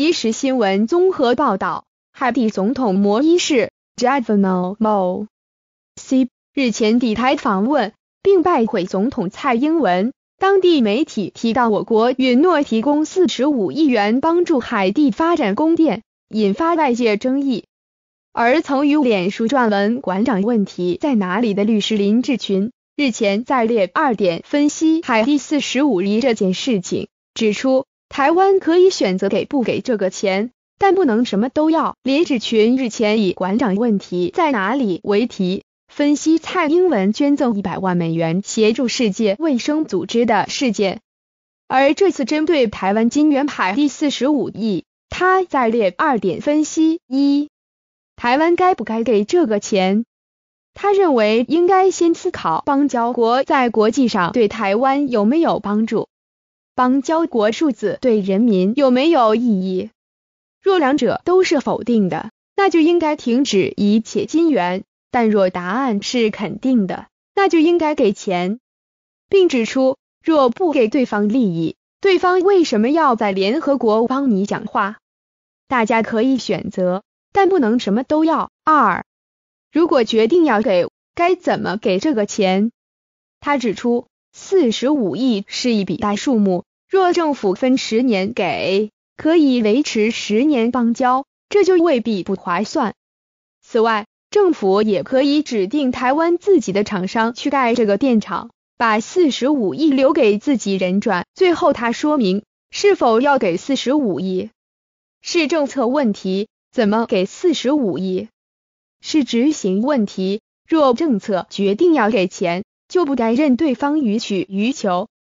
即时新闻综合报道，海地总统摩伊士 j a v a n o l Mo C） 日前抵台访问，并拜会总统蔡英文。当地媒体提到，我国允诺提供四十五亿元帮助海地发展供电，引发外界争议。而曾与脸书撰文“馆长问题在哪里”的律师林志群，日前在列二点分析海地四十五亿这件事情，指出。台湾可以选择给不给这个钱，但不能什么都要。林志群日前以“馆长问题在哪里”为题，分析蔡英文捐赠一百万美元协助世界卫生组织的事件。而这次针对台湾金圆牌第四十五亿，他在列二点分析：一、台湾该不该给这个钱？他认为应该先思考邦交国在国际上对台湾有没有帮助。邦交国数字对人民有没有意义？若两者都是否定的，那就应该停止一切金元；但若答案是肯定的，那就应该给钱，并指出若不给对方利益，对方为什么要在联合国帮你讲话？大家可以选择，但不能什么都要。二，如果决定要给，该怎么给这个钱？他指出，四十五亿是一笔大数目。若政府分十年给，可以维持十年邦交，这就未必不划算。此外，政府也可以指定台湾自己的厂商去盖这个电厂，把四十五亿留给自己人转。最后他说明，是否要给四十五亿是政策问题，怎么给四十五亿是执行问题。若政策决定要给钱，就不该任对方予取予求。